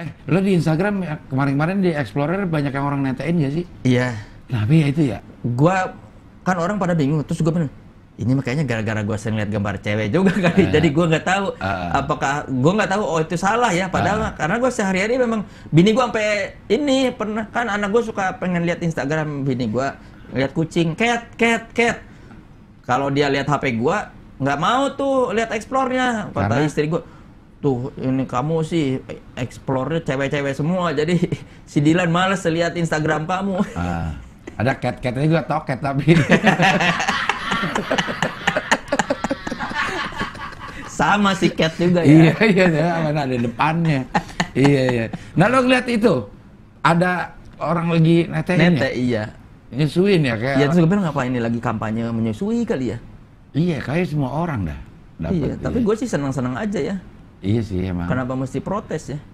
Eh, lo di Instagram ya, kemarin-kemarin di Explorer banyak yang orang netain gak sih? Iya. Tapi nah, ya itu ya. Gua kan orang pada bingung. Terus gue bener, ini makanya gara-gara gue sering lihat gambar cewek juga kali. Uh, Jadi gue nggak tahu uh, apakah gue nggak tahu oh itu salah ya. Padahal uh, karena gue sehari-hari memang bini gue sampai ini pernah kan anak gue suka pengen lihat Instagram bini gue lihat kucing cat cat cat. Kalau dia lihat HP gue nggak mau tuh lihat explore-nya. Kata istri gue, tuh ini kamu sih explore cewek-cewek semua jadi si Dilan males lihat Instagram kamu uh, ada cat catnya juga toket tapi sama si cat juga ya iya iya, iya mana ada depannya iya iya nah lo lihat itu ada orang lagi netein ya? nete ya? iya nyusuin ya kayak ya terus gue ngapain ini lagi kampanye menyusui kali ya iya kayak semua orang dah iya, Dapet, iya, tapi gue sih senang-senang aja ya. Iya sih emang. Kenapa mesti protes ya?